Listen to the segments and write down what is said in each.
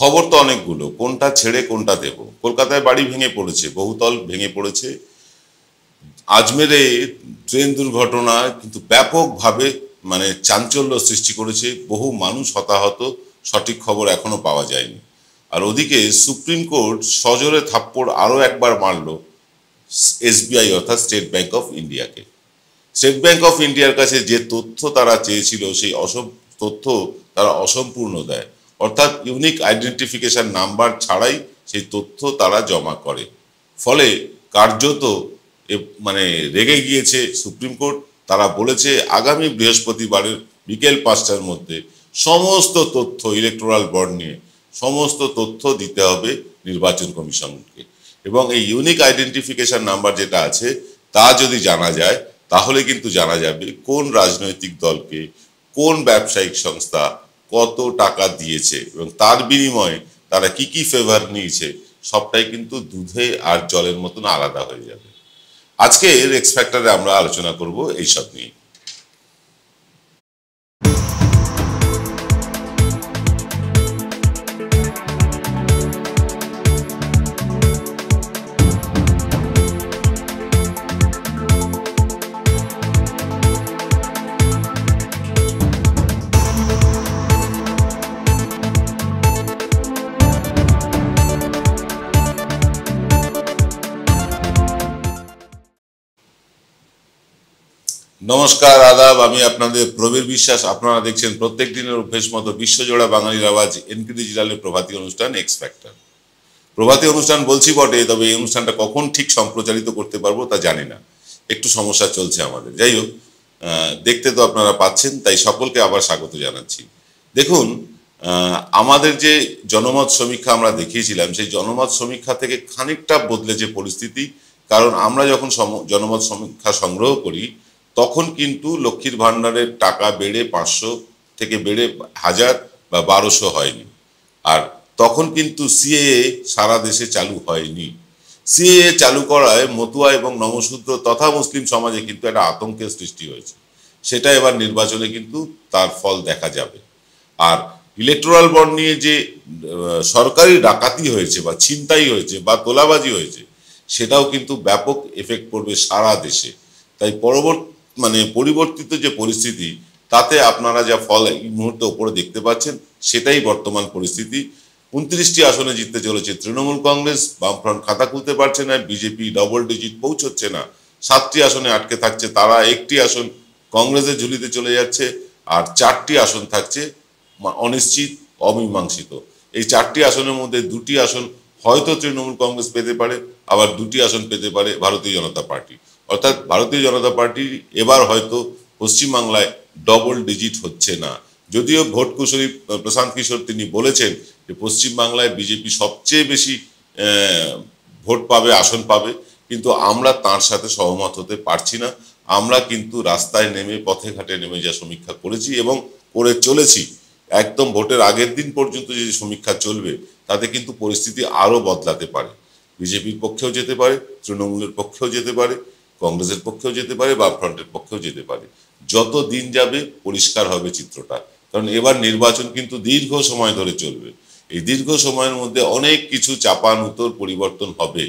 খবর তো অনেকগুলো কোনটা ছেড়ে কোনটা দেব কলকাতায় বাড়ি ভেঙে পড়েছে বহুতল ভেঙে পড়েছে আজমেরে ট্রেন দুর্ঘটনা কিন্তু ব্যাপকভাবে মানে চাঞ্চল্য সৃষ্টি করেছে বহু মানুষ হতাহত সঠিক খবর এখনও পাওয়া যায়নি আর ওদিকে সুপ্রিম কোর্ট সজোরে থাপ্পড় আরও একবার মারল এসবিআই অর্থাৎ স্টেট ব্যাংক অফ ইন্ডিয়াকে স্টেট ব্যাংক অফ ইন্ডিয়ার কাছে যে তথ্য তারা চেয়েছিল সেই অসম তথ্য তারা অসম্পূর্ণ দেয় অর্থাৎ ইউনিক আইডেন্টিফিকেশন নাম্বার ছাড়াই সেই তথ্য তারা জমা করে ফলে কার্যত মানে রেগে গিয়েছে সুপ্রিম কোর্ট তারা বলেছে আগামী বৃহস্পতিবারের বিকেল পাঁচটার মধ্যে সমস্ত তথ্য ইলেকট্রাল বন্ড নিয়ে সমস্ত তথ্য দিতে হবে নির্বাচন কমিশনকে এবং এই ইউনিক আইডেন্টিফিকেশন নাম্বার যেটা আছে তা যদি জানা যায় তাহলে কিন্তু জানা যাবে কোন রাজনৈতিক দলকে কোন ব্যবসায়িক সংস্থা কত টাকা দিয়েছে এবং তার বিনিময়ে তারা কি কি ফেভার নিয়েছে সবটাই কিন্তু দুধে আর জলের মতন আলাদা হয়ে যাবে আজকের এক্সপেক্টারে আমরা আলোচনা করব এইসব নিয়ে নমস্কার আদাব আমি আপনাদের প্রবীর বিশ্বাস আপনারা দেখছেন প্রত্যেক দিনের অভ্যেস মতো বিশ্বজোড়া বাঙালির আওয়াজ এনকি ডিজিটালের প্রভাতী অনুষ্ঠান এক্স প্রভাতী অনুষ্ঠান বলছি বটে তবে এই অনুষ্ঠানটা কখন ঠিক সম্প্রচারিত করতে পারবো তা জানি না একটু সমস্যা চলছে আমাদের যাই হোক দেখতে তো আপনারা পাচ্ছেন তাই সকলকে আবার স্বাগত জানাচ্ছি দেখুন আমাদের যে জনমত সমীক্ষা আমরা দেখিয়েছিলাম সেই জনমত সমীক্ষা থেকে খানিকটা বদলেছে পরিস্থিতি কারণ আমরা যখন জনমত সমীক্ষা সংগ্রহ করি তখন কিন্তু লক্ষ্মীর ভাণ্ডারের টাকা বেড়ে পাঁচশো থেকে বেড়ে হাজার বা বারোশো হয়নি আর তখন কিন্তু সিএএ সারা দেশে চালু হয়নি সিএএ চালু করায় মতুয়া এবং নমশূদ্র তথা মুসলিম সমাজে কিন্তু একটা আতঙ্কের সৃষ্টি হয়েছে সেটা এবার নির্বাচনে কিন্তু তার ফল দেখা যাবে আর ইলেকট্রাল বন্ড নিয়ে যে সরকারি ডাকাতি হয়েছে বা ছিনতাই হয়েছে বা তোলাবাজি হয়েছে সেটাও কিন্তু ব্যাপক এফেক্ট পড়বে সারা দেশে তাই পরবর্তী মানে পরিবর্তিত যে পরিস্থিতি তাতে আপনারা যা ফল এই মুহূর্তে ওপরে দেখতে পাচ্ছেন সেটাই বর্তমান পরিস্থিতি উনত্রিশটি আসনে জিততে চলেছে তৃণমূল কংগ্রেস বামফ্রন্ট খাতা খুলতে পারছে না বিজেপি ডবল ডিজিট পৌঁছচ্ছে না সাতটি আসনে আটকে থাকছে তারা একটি আসন কংগ্রেসের ঝুলিতে চলে যাচ্ছে আর চারটি আসন থাকছে অনিশ্চিত অমীমাংসিত এই চারটি আসনের মধ্যে দুটি আসন হয়তো তৃণমূল কংগ্রেস পেতে পারে আবার দুটি আসন পেতে পারে ভারতীয় জনতা পার্টি অর্থাৎ ভারতীয় জনতা পার্টি এবার হয়তো পশ্চিমবাংলায় ডবল ডিজিট হচ্ছে না যদিও ভোট কুশলী প্রশান্ত কিশোর তিনি বলেছেন যে পশ্চিমবাংলায় বিজেপি সবচেয়ে বেশি ভোট পাবে আসন পাবে কিন্তু আমরা তার সাথে সহমত হতে পারছি না আমরা কিন্তু রাস্তায় নেমে পথে ঘাটে নেমে যা সমীক্ষা করেছি এবং করে চলেছি একদম ভোটের আগের দিন পর্যন্ত যে সমীক্ষা চলবে তাতে কিন্তু পরিস্থিতি আরও বদলাতে পারে বিজেপির পক্ষেও যেতে পারে তৃণমূলের পক্ষেও যেতে পারে কংগ্রেসের পক্ষেও যেতে পারে বা ফ্রন্টের পক্ষেও যেতে পারে যত দিন যাবে পরিষ্কার হবে চিত্রটা কারণ এবার নির্বাচন কিন্তু দীর্ঘ সময় ধরে চলবে এই দীর্ঘ সময়ের মধ্যে অনেক কিছু চাপানুতোর পরিবর্তন হবে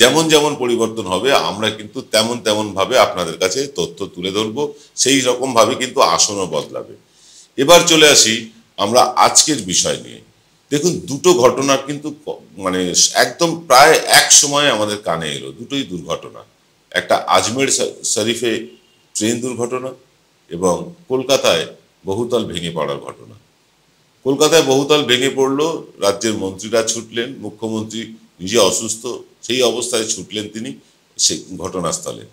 যেমন যেমন পরিবর্তন হবে আমরা কিন্তু তেমন তেমন ভাবে আপনাদের কাছে তথ্য তুলে ধরব সেই রকম ভাবে কিন্তু আসনও বদলাবে এবার চলে আসি আমরা আজকের বিষয় নিয়ে দেখুন দুটো ঘটনা কিন্তু মানে একদম প্রায় এক সময় আমাদের কানে এলো দুটোই দুর্ঘটনা একটা আজমের শরীফে ট্রেন দুর্ঘটনা এবং কলকাতায় বহুতল ভেঙে পড়ার ঘটনা কলকাতায় বহুতল ভেঙে পড়লো রাজ্যের মন্ত্রীরা ছুটলেন মুখ্যমন্ত্রী নিজে অসুস্থ সেই অবস্থায় ছুটলেন তিনি সে ঘটনাস্থলে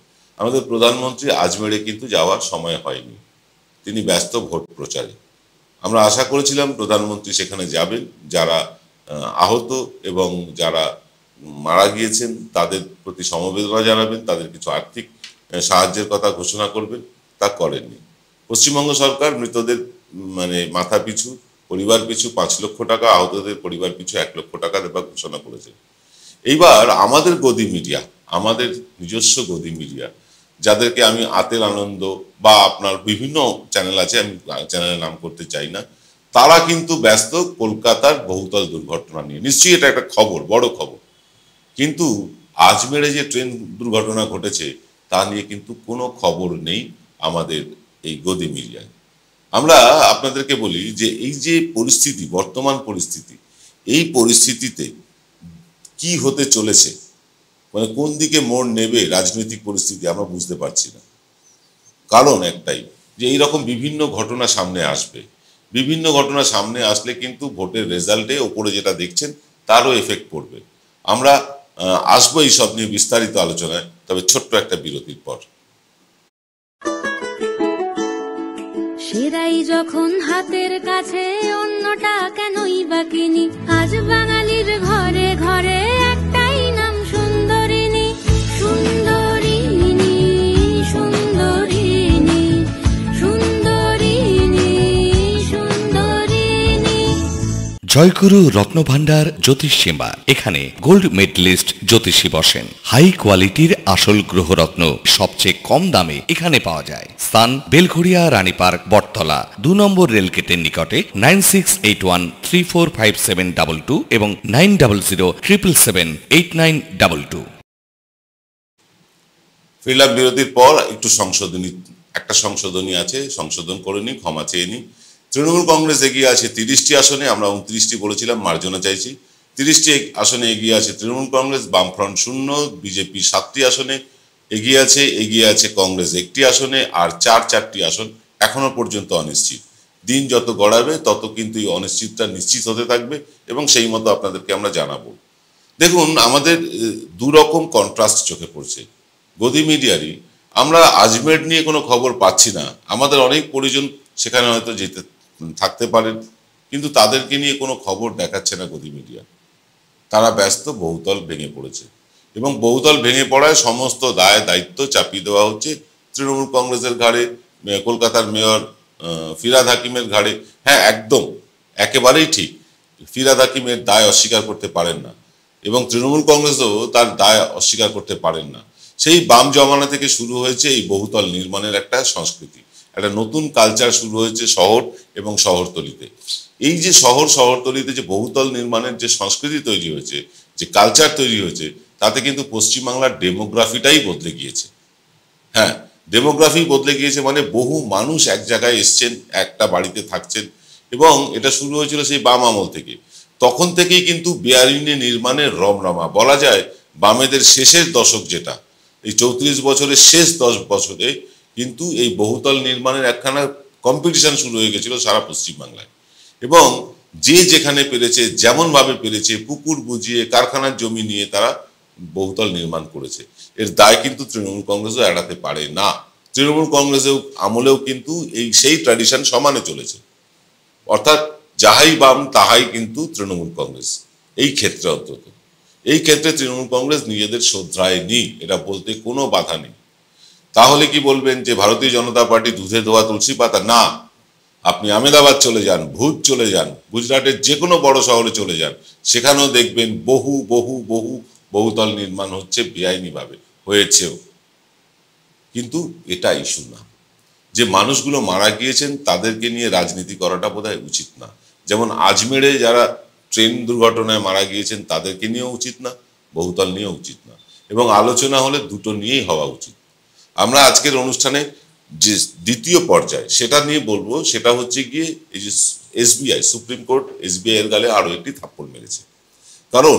আমাদের প্রধানমন্ত্রী আজমেরে কিন্তু যাওয়ার সময় হয়নি তিনি ব্যস্ত ভোট প্রচারে আমরা আশা করেছিলাম প্রধানমন্ত্রী সেখানে যাবেন যারা আহত এবং যারা মারা গিয়েছেন তাদের প্রতি সমবেদনা জানাবেন তাদের কিছু আর্থিক সাহায্যের কথা ঘোষণা করবেন তা করেননি পশ্চিমবঙ্গ সরকার মৃতদের মানে মাথা পিছু পরিবার পিছু পাঁচ লক্ষ টাকা আহতদের পরিবার পিছু এক লক্ষ টাকা দেবার ঘোষণা করেছে এইবার আমাদের গদি মিডিয়া আমাদের নিজস্ব গদি মিডিয়া যাদেরকে আমি আতের আনন্দ বা আপনার বিভিন্ন চ্যানেল আছে আমি চ্যানেলের নাম করতে চাই না তারা কিন্তু ব্যস্ত কলকাতার বহুতল দুর্ঘটনা নিয়ে নিশ্চয়ই এটা একটা খবর বড় খবর কিন্তু আজমেরে যে ট্রেন দুর্ঘটনা ঘটেছে তা নিয়ে কিন্তু কোনো খবর নেই আমাদের এই গদি মিডিয়ায় আমরা আপনাদেরকে বলি যে এই যে পরিস্থিতি বর্তমান পরিস্থিতি এই পরিস্থিতিতে কি হতে চলেছে মানে কোন দিকে মোড় নেবে রাজনৈতিক পরিস্থিতি আমরা বুঝতে পারছি না কারণ একটাই যে এই রকম বিভিন্ন ঘটনা সামনে আসবে বিভিন্ন ঘটনা সামনে আসলে কিন্তু ভোটের রেজাল্টে ওপরে যেটা দেখছেন তারও এফেক্ট পড়বে আমরা আসবো এইসব নিয়ে বিস্তারিত আলোচনায় তবে ছোট্ট একটা বিরতির পর সেরাই যখন হাতের কাছে অন্যটা কেনই বা কিনি জয়গুরু রত্নভাণ্ডার জ্যোতিষ সীমা এখানে গোল্ড মেডেলিস্ট জ্যোতিষী বসেন হাই কোয়ালিটির আসল গ্রহরত্ন সবচেয়ে কম দামে এখানে পাওয়া যায় স্থান বেলঘড়িয়া রানী পার্ক বটতলা দু নম্বর রেলগেটের নিকটে nine six eight one three four five seven double two এবং nine double zero triple seven eight nine double two ফিরলাম বিরতির পর একটু সংশোধনী একটা সংশোধনী আছে সংশোধন করে নি ক্ষমা চেয়ে নিই তৃণমূল কংগ্রেস এগিয়ে আছে তিরিশটি আসনে আমরা উনত্রিশটি বলেছিলাম মার্জনা চাইছি তিরিশটি আসনে এগিয়ে আছে তৃণমূল কংগ্রেস বামফ্রন্ট শূন্য বিজেপি সাতটি আসনে এগিয়ে আছে এগিয়ে আছে কংগ্রেস একটি আসনে আর চার চারটি আসন এখনো পর্যন্ত অনিশ্চিত দিন যত গড়াবে তত কিন্তু এই অনিশ্চিতটা নিশ্চিত হতে থাকবে এবং সেই মতো আপনাদেরকে আমরা জানাবো দেখুন আমাদের দুরকম কন্ট্রাস্ট চোখে পড়ছে গদি মিডিয়ারই আমরা আজমের নিয়ে কোনো খবর পাচ্ছি না আমাদের অনেক পরিজন সেখানে হয়তো যেতে থাকতে পারেন কিন্তু তাদেরকে নিয়ে কোনো খবর দেখাচ্ছে না গতি মিডিয়া তারা ব্যস্ত বহুতল ভেঙে পড়েছে এবং বহুতল ভেঙে পড়ায় সমস্ত দায় দায়িত্ব চাপিয়ে দেওয়া হচ্ছে তৃণমূল কংগ্রেসের ঘাড়ে কলকাতার মেয়র ফিরাদ হাকিমের ঘাড়ে হ্যাঁ একদম একেবারেই ঠিক ফিরাদ হাকিমের দায় অস্বীকার করতে পারেন না এবং তৃণমূল কংগ্রেসও তার দায় অস্বীকার করতে পারেন না সেই বাম জমানা থেকে শুরু হয়েছে এই বহুতল নির্মাণের একটা সংস্কৃতি একটা নতুন কালচার শুরু হয়েছে শহর এবং শহরতলিতে এই যে শহর শহরতলিতে যে বহুতল নির্মাণের যে সংস্কৃতি তৈরি হয়েছে যে কালচার তৈরি হয়েছে তাতে কিন্তু পশ্চিমবাংলার ডেমোগ্রাফিটাই বদলে গিয়েছে হ্যাঁ ডেমোগ্রাফি বদলে গিয়েছে মানে বহু মানুষ এক জায়গায় এসছেন একটা বাড়িতে থাকছেন এবং এটা শুরু হয়েছিল সেই বাম আমল থেকে তখন থেকেই কিন্তু বেআইনি নির্মাণের রমরমা বলা যায় বামেদের শেষের দশক যেটা এই চৌত্রিশ বছরের শেষ দশ বছরে কিন্তু এই বহুতল নির্মাণের একখানা কম্পিটিশন শুরু হয়ে গেছিল সারা পশ্চিমবাংলায় এবং যে যেখানে পেরেছে যেমনভাবে পেরেছে পুকুর বুঝিয়ে কারখানার জমি নিয়ে তারা বহুতল নির্মাণ করেছে এর দায় কিন্তু তৃণমূল কংগ্রেসও এড়াতে পারে না তৃণমূল কংগ্রেসেও আমলেও কিন্তু এই সেই ট্র্যাডিশন সমানে চলেছে অর্থাৎ যাহাই বাম তাহাই কিন্তু তৃণমূল কংগ্রেস এই ক্ষেত্রে অন্তত এই ক্ষেত্রে তৃণমূল কংগ্রেস নিজেদের শ্রদ্ধায় নি এটা বলতে কোনো বাধা নেই তাহলে কি বলবেন যে ভারতীয় জনতা পার্টি দুধে ধোয়া তুলসী পাতা না আপনি আমেদাবাদ চলে যান ভুজ চলে যান গুজরাটের যে কোনো বড় শহরে চলে যান সেখানেও দেখবেন বহু বহু বহু বহুতল নির্মাণ হচ্ছে বেআইনিভাবে হয়েছেও কিন্তু এটা ইস্যু না যে মানুষগুলো মারা গিয়েছেন তাদেরকে নিয়ে রাজনীতি করাটা বোধ উচিত না যেমন আজমেরে যারা ট্রেন দুর্ঘটনায় মারা গিয়েছেন তাদেরকে নিয়েও উচিত না বহুতল নিয়েও উচিত না এবং আলোচনা হলে দুটো নিয়েই হওয়া উচিত আমরা আজকের অনুষ্ঠানে যে দ্বিতীয় পর্যায় সেটা নিয়ে বলবো সেটা হচ্ছে গিয়ে এই যে এসবিআই সুপ্রিম কোর্ট এসবিআই এর গালে আরও একটি থাপ্পড় মেরেছে কারণ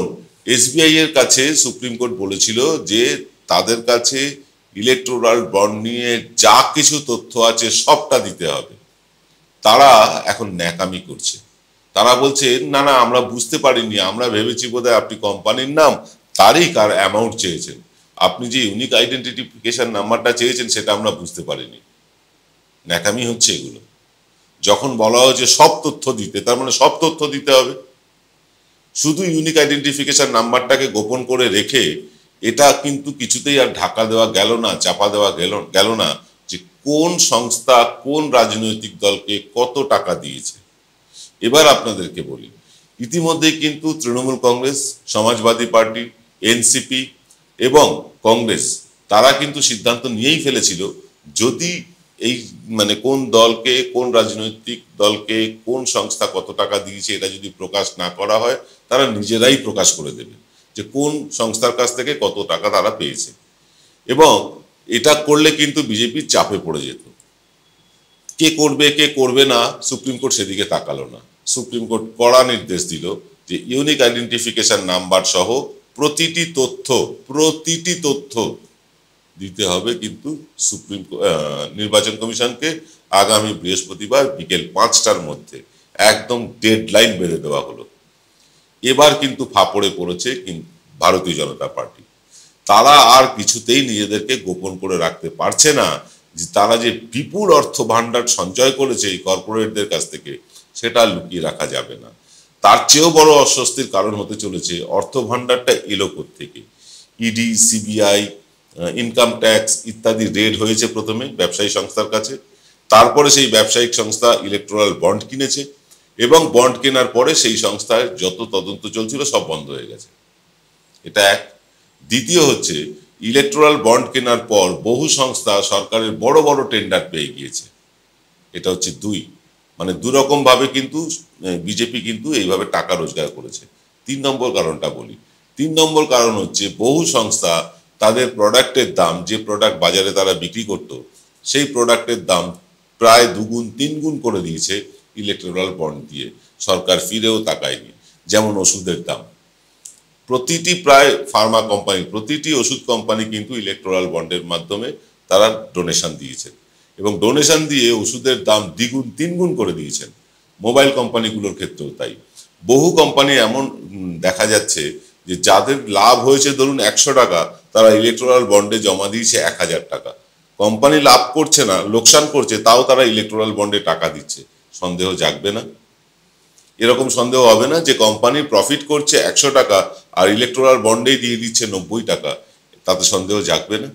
এসবিআই এর কাছে সুপ্রিম কোর্ট বলেছিল যে তাদের কাছে ইলেকট্রোরাল বন্ড নিয়ে যা কিছু তথ্য আছে সবটা দিতে হবে তারা এখন ন্যাকামি করছে তারা বলছে না না আমরা বুঝতে পারিনি আমরা ভেবেছি বোধহয় আপনি কোম্পানির নাম তারই কার অ্যামাউন্ট চেয়েছেন আপনি যে ইউনিক আইডেন্টিফিকেশন নাম্বারটা চেয়েছেন সেটা আমরা বুঝতে পারিনি ন্যাকামি হচ্ছে এগুলো যখন বলা হয়েছে সব তথ্য দিতে তার মানে সব তথ্য দিতে হবে শুধু ইউনিক আইডেন্টিফিকেশন নাম্বারটাকে গোপন করে রেখে এটা কিন্তু কিছুতেই আর ঢাকা দেওয়া গেল না চাপা দেওয়া গেল গেল না যে কোন সংস্থা কোন রাজনৈতিক দলকে কত টাকা দিয়েছে এবার আপনাদেরকে বলি ইতিমধ্যে কিন্তু তৃণমূল কংগ্রেস সমাজবাদী পার্টি এনসিপি এবং কংগ্রেস তারা কিন্তু সিদ্ধান্ত নিয়েই ফেলেছিল যদি এই মানে কোন দলকে কোন রাজনৈতিক দলকে কোন সংস্থা কত টাকা দিয়েছে এটা যদি প্রকাশ না করা হয় তারা নিজেরাই প্রকাশ করে দেবে যে কোন সংস্থার কাছ থেকে কত টাকা তারা পেয়েছে এবং এটা করলে কিন্তু বিজেপির চাপে পড়ে যেত কে করবে কে করবে না সুপ্রিম কোর্ট সেদিকে তাকালো না সুপ্রিম কোর্ট কড়া নির্দেশ দিল যে ইউনিক আইডেন্টিফিকেশন নাম্বার সহ প্রতিটি তথ্য প্রতিটি তথ্য দিতে হবে কিন্তু সুপ্রিম নির্বাচন কমিশনকে আগামী বৃহস্পতিবার বিকেল পাঁচটার মধ্যে একদম ডেড লাইন বেঁধে দেওয়া হলো এবার কিন্তু ফাপড়ে পড়েছে ভারতীয় জনতা পার্টি তারা আর কিছুতেই নিজেদেরকে গোপন করে রাখতে পারছে না যে তারা যে বিপুল অর্থ ভাণ্ডার সঞ্চয় করেছে এই কর্পোরেটদের কাছ থেকে সেটা লুকিয়ে রাখা যাবে না তার চেয়েও বড় অস্বস্তির কারণ হতে চলেছে অর্থ ভাণ্ডারটা এলো থেকে ইডি সিবিআই ইনকাম ট্যাক্স ইত্যাদি রেড হয়েছে প্রথমে ব্যবসায়ী সংস্থার কাছে তারপরে সেই ব্যবসায়িক সংস্থা ইলেকট্রাল বন্ড কিনেছে এবং বন্ড কেনার পরে সেই সংস্থার যত তদন্ত চলছিল সব বন্ধ হয়ে গেছে এটা এক দ্বিতীয় হচ্ছে ইলেকট্রাল বন্ড কেনার পর বহু সংস্থা সরকারের বড় বড় টেন্ডার পেয়ে গিয়েছে এটা হচ্ছে দুই মানে দুরকমভাবে কিন্তু বিজেপি কিন্তু এইভাবে টাকা রোজগার করেছে তিন নম্বর কারণটা বলি তিন নম্বর কারণ হচ্ছে বহু সংস্থা তাদের প্রোডাক্টের দাম যে প্রোডাক্ট বাজারে তারা বিক্রি করত সেই প্রোডাক্টের দাম প্রায় দুগুণ তিনগুণ করে দিয়েছে ইলেকট্রিক্যাল বন্ড দিয়ে সরকার ফিরেও তাকায়নি যেমন ওষুধের দাম প্রতিটি প্রায় ফার্মা কোম্পানি প্রতিটি ওষুধ কোম্পানি কিন্তু ইলেকট্রাল বন্ডের মাধ্যমে তারা ডোনেশন দিয়েছে এবং ডোনেশন দিয়ে ওষুধের দাম দ্বিগুণ তিনগুণ করে দিয়েছেন মোবাইল কোম্পানিগুলোর ক্ষেত্রেও তাই বহু কোম্পানি এমন দেখা যাচ্ছে যে যাদের লাভ হয়েছে ধরুন একশো টাকা তারা ইলেকট্রাল বন্ডে জমা দিয়েছে এক হাজার টাকা কোম্পানি লাভ করছে না লোকসান করছে তাও তারা ইলেকট্রাল বন্ডে টাকা দিচ্ছে সন্দেহ জাগবে না এরকম সন্দেহ হবে না যে কোম্পানি প্রফিট করছে একশো টাকা আর ইলেকট্রাল বন্ডেই দিয়ে দিচ্ছে নব্বই টাকা তাতে সন্দেহ জাগবে না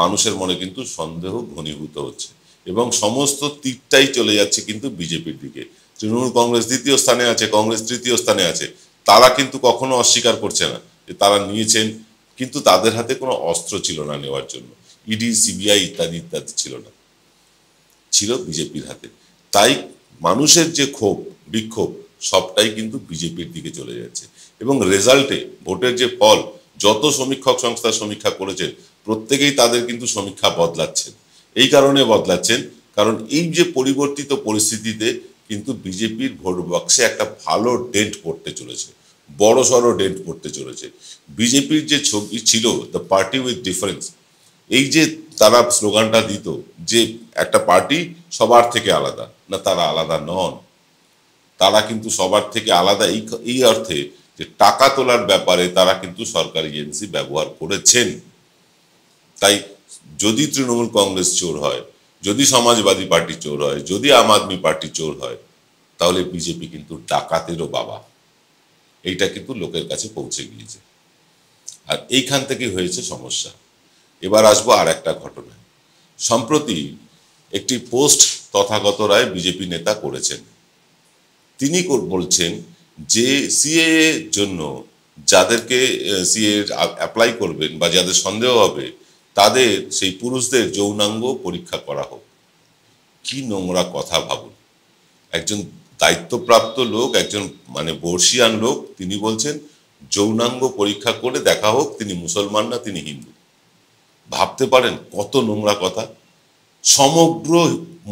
মানুষের মনে কিন্তু সন্দেহ ঘনীভূত হচ্ছে এবং সমস্ত তীরটাই চলে যাচ্ছে কিন্তু বিজেপির দিকে তৃণমূল কংগ্রেস দ্বিতীয় স্থানে আছে কংগ্রেস তৃতীয় স্থানে আছে তারা কিন্তু কখনো অস্বীকার করছে না যে তারা নিয়েছেন কিন্তু তাদের হাতে কোনো অস্ত্র ছিল না নেওয়ার জন্য ইডি e সিবিআই ইত্যাদি ইত্যাদি ছিল না ছিল বিজেপির হাতে তাই মানুষের যে ক্ষোভ বিক্ষোভ সবটাই কিন্তু বিজেপির দিকে চলে যাচ্ছে এবং রেজাল্টে ভোটের যে ফল যত সমীক্ষক সংস্থা সমীক্ষা করেছেন প্রত্যেকেই তাদের কিন্তু সমীক্ষা বদলাচ্ছেন এই কারণে বদলাচ্ছেন কারণ এই যে পরিবর্তিত পরিস্থিতিতে কিন্তু বিজেপির ভোট বক্সে একটা ভালো ডেন্ট পড়তে চলেছে বড় সড়ো ডেন্ট পড়তে চলেছে বিজেপির যে ছবি ছিল দ্য পার্টি উইথ ডিফারেন্স এই যে তারা স্লোগানটা দিত যে একটা পার্টি সবার থেকে আলাদা না তারা আলাদা নন তারা কিন্তু সবার থেকে আলাদা এই এই অর্থে যে টাকা তোলার ব্যাপারে তারা কিন্তু সরকারি এজেন্সি ব্যবহার করেছেন তাই যদি তৃণমূল কংগ্রেস চোর হয় যদি সমাজবাদী পার্টি চোর হয় যদি আম আদমি পার্টি চোর হয় তাহলে বিজেপি কিন্তু ডাকাতেরও বাবা এইটা কিন্তু লোকের কাছে পৌঁছে গিয়েছে আর এইখান থেকে হয়েছে সমস্যা এবার আসবো আর একটা ঘটনা সম্প্রতি একটি পোস্ট তথাগত রায় বিজেপি নেতা করেছেন তিনি বলছেন যে সিএ জন্য যাদেরকে সিএ অ্যাপ্লাই করবেন বা যাদের সন্দেহ হবে তাদের সেই পুরুষদের যৌনাঙ্গ পরীক্ষা করা হোক কি নোংরা কথা ভাবুন একজন দায়িত্বপ্রাপ্ত লোক একজন মানে বর্ষিয়ান লোক তিনি বলছেন যৌনাঙ্গ পরীক্ষা করে দেখা হোক তিনি মুসলমান না তিনি হিন্দু ভাবতে পারেন কত নোংরা কথা সমগ্র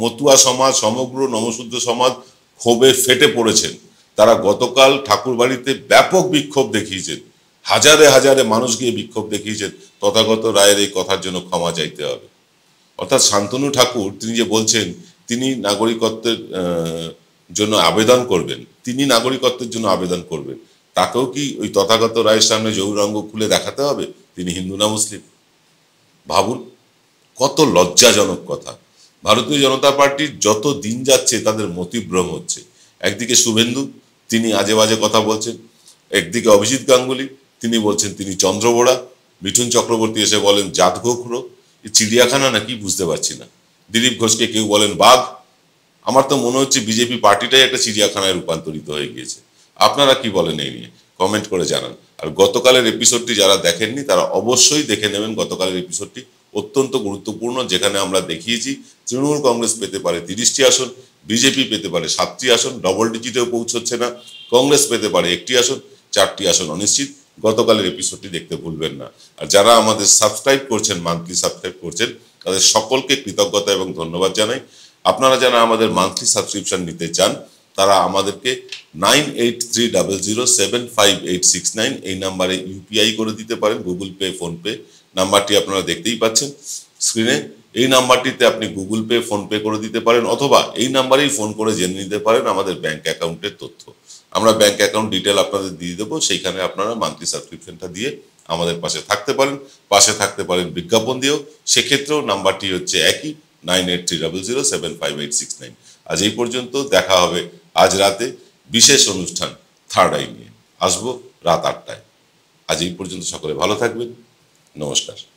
মতুয়া সমাজ সমগ্র নমশূদ্র সমাজ ক্ষোভে ফেটে পড়েছেন তারা গতকাল ঠাকুরবাড়িতে ব্যাপক বিক্ষোভ দেখিয়েছেন হাজারে হাজারে মানুষ গিয়ে বিক্ষোভ দেখিয়েছেন তথাগত রায়ের এই কথার জন্য ক্ষমা চাইতে হবে অর্থাৎ শান্তনু ঠাকুর তিনি যে বলছেন তিনি নাগরিকত্বের জন্য আবেদন করবেন তিনি নাগরিকত্বের জন্য আবেদন করবেন তাকেও কি ওই তথাগত রায়ের সামনে যৌরঙ্গ খুলে দেখাতে হবে তিনি হিন্দু না মুসলিম ভাবুন কত লজ্জাজনক কথা ভারতীয় জনতা পার্টির যত দিন যাচ্ছে তাদের মতিভ্রম হচ্ছে একদিকে শুভেন্দু তিনি আজে বাজে কথা বলছেন একদিকে অভিজিৎ গাঙ্গুলি তিনি বলছেন তিনি চন্দ্রবোড়া মিঠুন চক্রবর্তী এসে বলেন জাত ঘোখরো চিড়িয়াখানা নাকি বুঝতে পারছি না দিলীপ ঘোষকে কেউ বলেন বাঘ আমার তো মনে হচ্ছে বিজেপি পার্টিটাই একটা চিড়িয়াখানায় রূপান্তরিত হয়ে গিয়েছে আপনারা কি বলেন এই নিয়ে কমেন্ট করে জানান আর গতকালের এপিসোডটি যারা দেখেননি তারা অবশ্যই দেখে নেবেন গতকালের এপিসোডটি অত্যন্ত গুরুত্বপূর্ণ যেখানে আমরা দেখিয়েছি তৃণমূল কংগ্রেস পেতে পারে তিরিশটি আসন বিজেপি পেতে পারে সাতটি আসন ডবল ডিজিটেও পৌঁছচ্ছে না কংগ্রেস পেতে পারে একটি আসন চারটি আসন অনিশ্চিত গতকালের এপিসোডটি দেখতে ভুলবেন না আর যারা আমাদের সাবস্ক্রাইব করছেন মান্থলি সাবস্ক্রাইব করছেন তাদের সকলকে কৃতজ্ঞতা এবং ধন্যবাদ জানাই আপনারা যারা আমাদের মান্থলি সাবস্ক্রিপশন নিতে চান তারা আমাদেরকে nine eight three double zero seven five eight six nine এই নাম্বারে ইউপিআই করে দিতে পারেন গুগল পে ফোনপে নাম্বারটি আপনারা দেখতেই পাচ্ছেন স্ক্রিনে এই নাম্বারটিতে আপনি গুগল পে ফোনপে করে দিতে পারেন অথবা এই নাম্বারেই ফোন করে জেনে নিতে পারেন আমাদের ব্যাংক অ্যাকাউন্টের তথ্য আমরা ব্যাংক অ্যাকাউন্ট ডিটেল আপনাদের দিয়ে দেবো সেইখানে আপনারা মান্থলি সাবস্ক্রিপশনটা দিয়ে আমাদের পাশে থাকতে পারেন পাশে থাকতে পারেন বিজ্ঞাপন দিয়েও সেক্ষেত্রেও নাম্বারটি হচ্ছে একই nine eight three double zero seven five eight six nine আজ এই পর্যন্ত দেখা হবে আজ রাতে বিশেষ অনুষ্ঠান থার্ড আই নিয়ে আসবো রাত আটটায় আজ এই পর্যন্ত সকলে ভালো থাকবেন নমস্কার